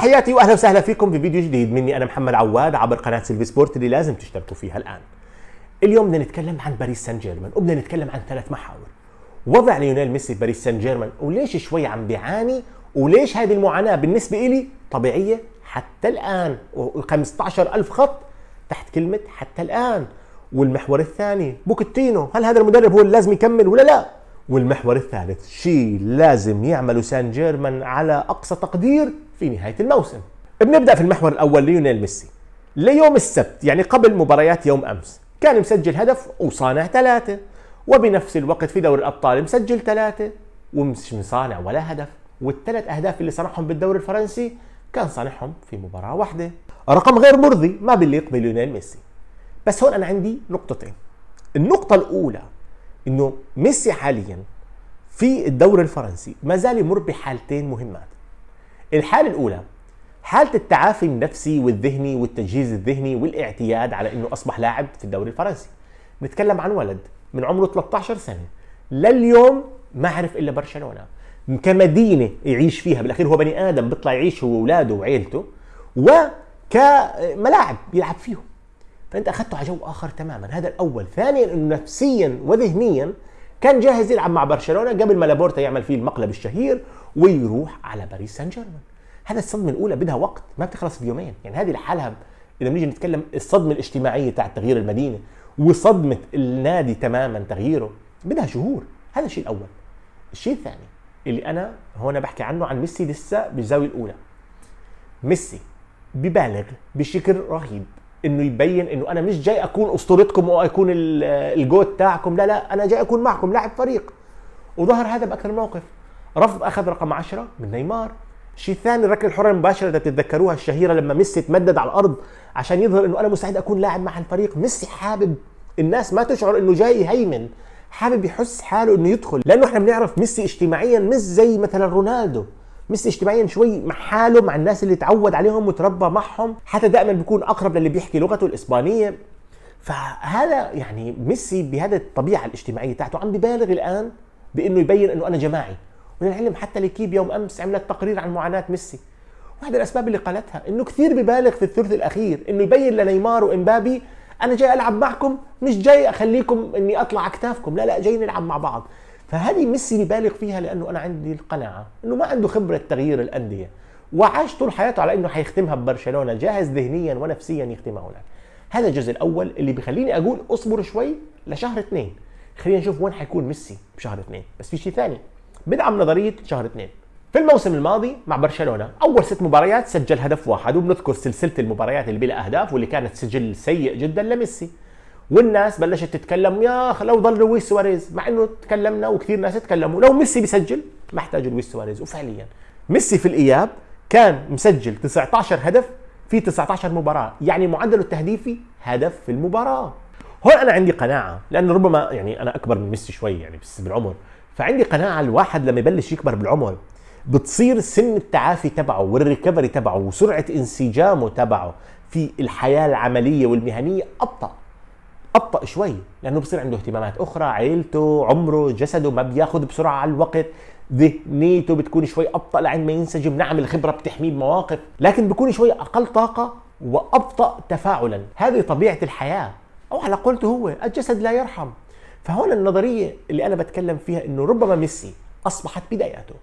تحياتي واهلا وسهلا فيكم في فيديو جديد مني انا محمد عواد عبر قناه سيلفي سبورت اللي لازم تشتركوا فيها الان. اليوم بدنا نتكلم عن باريس سان جيرمان وبدنا نتكلم عن ثلاث محاور. وضع ليونيل ميسي في باريس سان جيرمان وليش شوي عم بيعاني وليش هذه المعاناه بالنسبه لي طبيعيه حتى الان و15 ألف خط تحت كلمه حتى الان. والمحور الثاني بوكتينو هل هذا المدرب هو اللي لازم يكمل ولا لا؟ والمحور الثالث شيء لازم يعمله سان جيرمان على اقصى تقدير في نهاية الموسم بنبدأ في المحور الأول ليونيل ميسي ليوم السبت يعني قبل مباريات يوم أمس كان مسجل هدف وصانع ثلاثة وبنفس الوقت في دوري الأبطال مسجل ثلاثة ومش مصانع ولا هدف والثلاث أهداف اللي صنعهم بالدوري الفرنسي كان صانعهم في مباراة واحدة رقم غير مرضي ما بيليق بليونيل ميسي بس هون أنا عندي نقطتين النقطة الأولى إنه ميسي حاليا في الدوري الفرنسي ما زال يمر بحالتين مهمات الحالة الأولى حالة التعافي النفسي والذهني والتجهيز الذهني والاعتياد على انه اصبح لاعب في الدوري الفرنسي. نتكلم عن ولد من عمره 13 سنة لليوم ما عرف الا برشلونة. كمدينة يعيش فيها بالاخير هو بني ادم بيطلع يعيش هو واولاده وعيلته وكملاعب يلعب فيهم. فانت اخذته على جو اخر تماما، هذا الاول، ثانيا انه نفسيا وذهنيا كان جاهز يلعب مع برشلونه قبل ما لابورتا يعمل فيه المقلب الشهير ويروح على باريس سان جيرمان هذا الصدمه الاولى بدها وقت ما بتخلص بيومين يعني هذه لحالها اذا بنيجي نتكلم الصدمه الاجتماعيه تاعت تغيير المدينه وصدمه النادي تماما تغييره بدها شهور هذا الشيء الاول الشيء الثاني اللي انا هون بحكي عنه عن ميسي لسه بالزاويه الاولى ميسي ببالغ بشكل رهيب انه يبين انه انا مش جاي اكون اسطورتكم واكون الجوت تاعكم لا لا انا جاي اكون معكم لاعب فريق وظهر هذا باكثر موقف رفض اخذ رقم 10 من نيمار الشيء الثاني الركله الحره المباشره اللي بتتذكروها الشهيره لما ميسي تمدد على الارض عشان يظهر انه انا مستعد اكون لاعب مع الفريق ميسي حابب الناس ما تشعر انه جاي يهيمن حابب يحس حاله انه يدخل لانه احنا بنعرف ميسي اجتماعيا مش زي مثلا رونالدو ميسي اجتماعيا شوي مع حاله مع الناس اللي تعود عليهم وتربى معهم حتى دائما بيكون اقرب للي بيحكي لغته الاسبانيه فهذا يعني ميسي بهذه الطبيعه الاجتماعيه تاعته عم ببالغ الان بانه يبين انه انا جماعي وللعلم حتى ليكيب يوم امس عملت تقرير عن معاناه ميسي واحد الاسباب اللي قالتها انه كثير ببالغ في الثلث الاخير انه يبين لنيمار وامبابي انا جاي العب معكم مش جاي اخليكم اني اطلع اكتافكم لا لا جاي نلعب مع بعض فهذه ميسي ببالغ فيها لانه انا عندي القناعه انه ما عنده خبره تغيير الانديه وعاش طول حياته على انه حيختمها ببرشلونه جاهز ذهنيا ونفسيا يختمها هناك هذا الجزء الاول اللي بخليني اقول اصبر شوي لشهر اثنين خلينا نشوف وين حيكون ميسي بشهر اثنين بس في شيء ثاني بدعم نظريه شهر اثنين في الموسم الماضي مع برشلونه اول ست مباريات سجل هدف واحد وبنذكر سلسله المباريات اللي بلا اهداف واللي كانت سجل سيء جدا لميسي والناس بلشت تتكلم يا اخي لو ضل لويس سواريز مع انه تكلمنا وكثير ناس تكلموا لو ميسي بيسجل ما احتاج لويس سواريز وفعليا ميسي في الاياب كان مسجل 19 هدف في 19 مباراه يعني معدله التهديفي هدف في المباراه هون انا عندي قناعه لانه ربما يعني انا اكبر من ميسي شوي يعني بس بالعمر فعندي قناعه الواحد لما يبلش يكبر بالعمر بتصير سن التعافي تبعه والريكفري تبعه وسرعه انسجامه تبعه في الحياه العمليه والمهنيه ابطا ابطا شوي لانه بصير عنده اهتمامات اخرى عيلته عمره جسده ما بياخذ بسرعه على الوقت ذهنيته بتكون شوي ابطا لعند ما ينسجم نعم الخبره بتحميه بمواقف لكن بكون شوي اقل طاقه وابطا تفاعلا هذه طبيعه الحياه او على قولته هو الجسد لا يرحم فهون النظريه اللي انا بتكلم فيها انه ربما ميسي اصبحت بداياته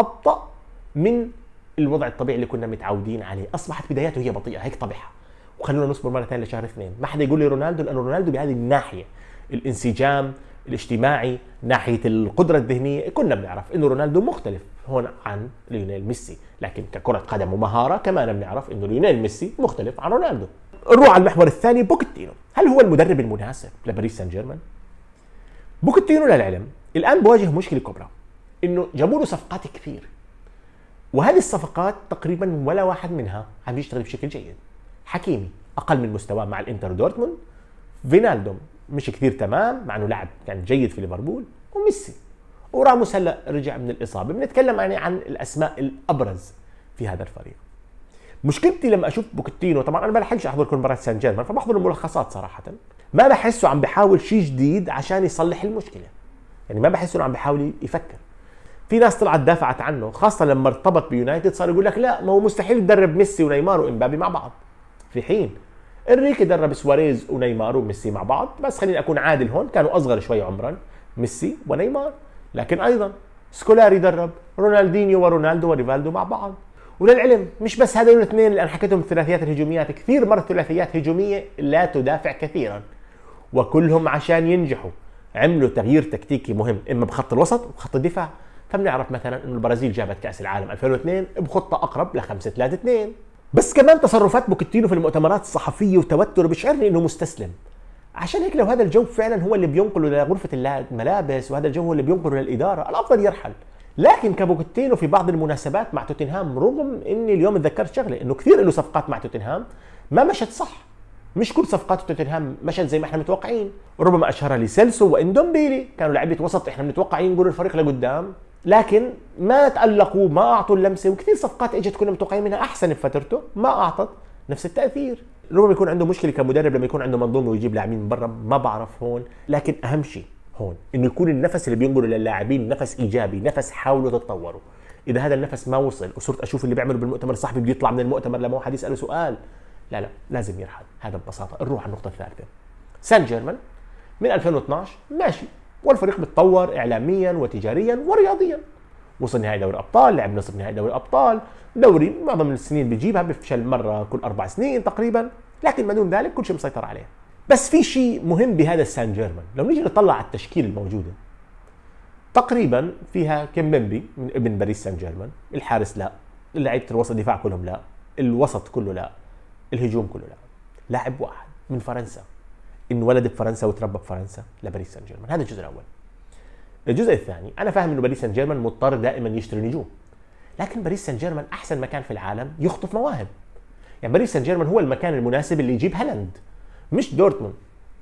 ابطا من الوضع الطبيعي اللي كنا متعودين عليه اصبحت بداياته هي بطيئه هيك طبيعة وخلونا نصبر مره ثانيه لشهر اثنين ما حدا يقول لي رونالدو لانه رونالدو بهذه الناحيه الانسجام الاجتماعي ناحيه القدره الذهنيه كنا بنعرف انه رونالدو مختلف هون عن ليونيل ميسي لكن ككره قدم ومهاره كمان بنعرف انه ليونيل ميسي مختلف عن رونالدو نروح على المحور الثاني بوكيتينو هل هو المدرب المناسب لباريس سان جيرمان بوكيتينو للعلم الان بواجه مشكله كبرى انه جابوا له صفقات كثير وهذه الصفقات تقريبا ولا واحد منها عم يشتغل بشكل جيد حكيمي اقل من مستواه مع الانتر دورتموند فينالدوم مش كثير تمام مع انه لاعب كان جيد في ليفربول وميسي وراموس هلا رجع من الاصابه بنتكلم يعني عن الاسماء الابرز في هذا الفريق مشكلتي لما اشوف بوكتينو طبعا انا ما بلحقش احضر كل مباراه سان جيرمان فبحضر الملخصات صراحه ما بحسه عم بحاول شيء جديد عشان يصلح المشكله يعني ما بحسه انه عم بحاول يفكر في ناس طلعت دافعت عنه خاصه لما ارتبط بيونايتد صار يقول لك لا ما هو مستحيل تدرب ميسي ونيمار وامبابي مع بعض في حين انريكي درب سواريز ونيمار وميسي مع بعض بس خليني اكون عادل هون كانوا اصغر شوي عمرا ميسي ونيمار لكن ايضا سكولاري درب رونالدينيو ورونالدو وريفالدو مع بعض وللعلم مش بس هذول الاثنين اللي انا حكيتهم الثلاثيات الهجوميات كثير مره ثلاثيات هجوميه لا تدافع كثيرا وكلهم عشان ينجحوا عملوا تغيير تكتيكي مهم اما بخط الوسط وخط الدفاع فبنعرف مثلا انه البرازيل جابت كاس العالم 2002 بخطه اقرب ل 5 3 2 بس كمان تصرفات بوكيتينو في المؤتمرات الصحفيه وتوتره بشعرني انه مستسلم عشان هيك لو هذا الجو فعلا هو اللي بينقله لغرفه الملابس وهذا الجو هو اللي بينقله للاداره الافضل يرحل لكن كابوكيتينو في بعض المناسبات مع توتنهام رغم اني اليوم تذكرت شغله انه كثير له صفقات مع توتنهام ما مشت صح مش كل صفقات توتنهام مشت زي ما احنا متوقعين ربما اشهرها لسيلسو واندومبيلي كانوا لعيبه وسط احنا متوقعين يقولوا الفريق لقدام لكن ما تألقوا ما أعطوا اللمسة وكثير صفقات إجت كنا متوقعين منها أحسن بفترته ما أعطت نفس التأثير ربما يكون عنده مشكلة كمدرب لما يكون عنده منظومة ويجيب لاعبين من برا ما بعرف هون لكن أهم شيء هون إنه يكون النفس اللي بينقله للاعبين نفس إيجابي نفس حاولوا تتطوروا إذا هذا النفس ما وصل وصرت أشوف اللي بيعمله بالمؤتمر صاحبي بده يطلع من المؤتمر لما واحد يسأله سؤال لا لا لازم يرحل هذا ببساطه نروح على النقطه الثالثه سان جيرمان من 2012 ماشي والفريق بتطور اعلاميا وتجاريا ورياضيا وصل نهائي دوري الابطال لعب نصف نهائي دوري الابطال دوري معظم السنين بيجيبها بيفشل مره كل اربع سنين تقريبا لكن ما دون ذلك كل شيء مسيطر عليه بس في شيء مهم بهذا السان جيرمان لو نيجي نطلع على التشكيل الموجوده تقريبا فيها كيمبمبي من ابن باريس سان جيرمان الحارس لا لعيبه الوسط الدفاع كلهم لا الوسط كله لا الهجوم كله لعب لاعب واحد من فرنسا انولد بفرنسا وتربى بفرنسا لباريس سان جيرمان هذا الجزء الاول الجزء الثاني انا فاهم انه باريس سان جيرمان مضطر دائما يشتري نجوم لكن باريس سان جيرمان احسن مكان في العالم يخطف مواهب يعني باريس سان جيرمان هو المكان المناسب اللي يجيب هالاند مش دورتموند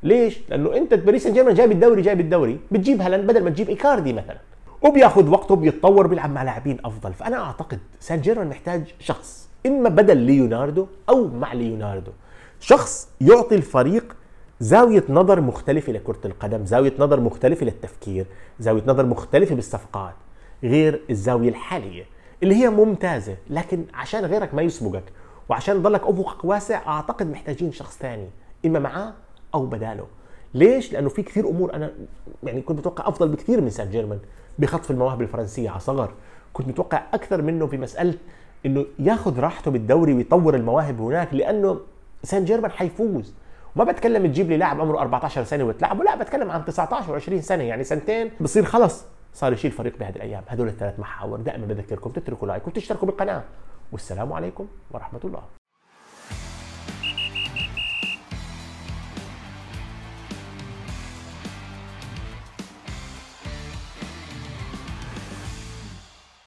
ليش؟ لانه انت باريس سان جيرمان جايب الدوري جايب الدوري بتجيب هالاند بدل ما تجيب ايكاردي مثلا وبياخذ وقته بيتطور بيلعب مع لاعبين افضل فانا اعتقد سان جيرمان محتاج شخص اما بدل ليوناردو او مع ليوناردو شخص يعطي الفريق زاوية نظر مختلفة لكرة القدم زاوية نظر مختلفة للتفكير زاوية نظر مختلفة بالصفقات غير الزاوية الحالية اللي هي ممتازة لكن عشان غيرك ما يسبقك وعشان يضلك أفقك واسع أعتقد محتاجين شخص ثاني إما معاه أو بداله ليش؟ لأنه في كثير أمور أنا يعني كنت متوقع أفضل بكثير من سان جيرمان بخطف المواهب الفرنسية على صغر كنت متوقع أكثر منه في مسألة انه ياخذ راحته بالدوري ويطور المواهب هناك لانه سان جيرمان حيفوز وما بتكلم تجيب لي لاعب عمره 14 سنه وتلعبه لا بتكلم عن 19 و20 سنه يعني سنتين بصير خلص صار يشيل فريق بهذه الايام هذول الثلاث محاور دائما بذكركم تتركوا لايك وتشتركوا بالقناه والسلام عليكم ورحمه الله